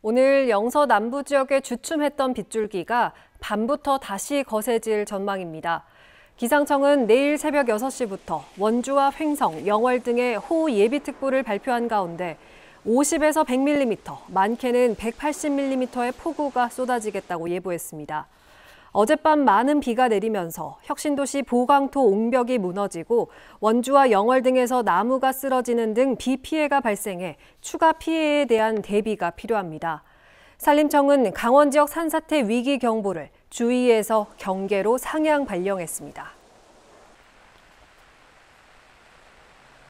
오늘 영서 남부 지역에 주춤했던 빗줄기가 밤부터 다시 거세질 전망입니다. 기상청은 내일 새벽 6시부터 원주와 횡성, 영월 등의 호우 예비특보를 발표한 가운데 50에서 100mm, 많게는 180mm의 폭우가 쏟아지겠다고 예보했습니다. 어젯밤 많은 비가 내리면서 혁신도시 보광토 옹벽이 무너지고 원주와 영월 등에서 나무가 쓰러지는 등 비 피해가 발생해 추가 피해에 대한 대비가 필요합니다. 산림청은 강원 지역 산사태 위기 경보를 주의에서 경계로 상향 발령했습니다.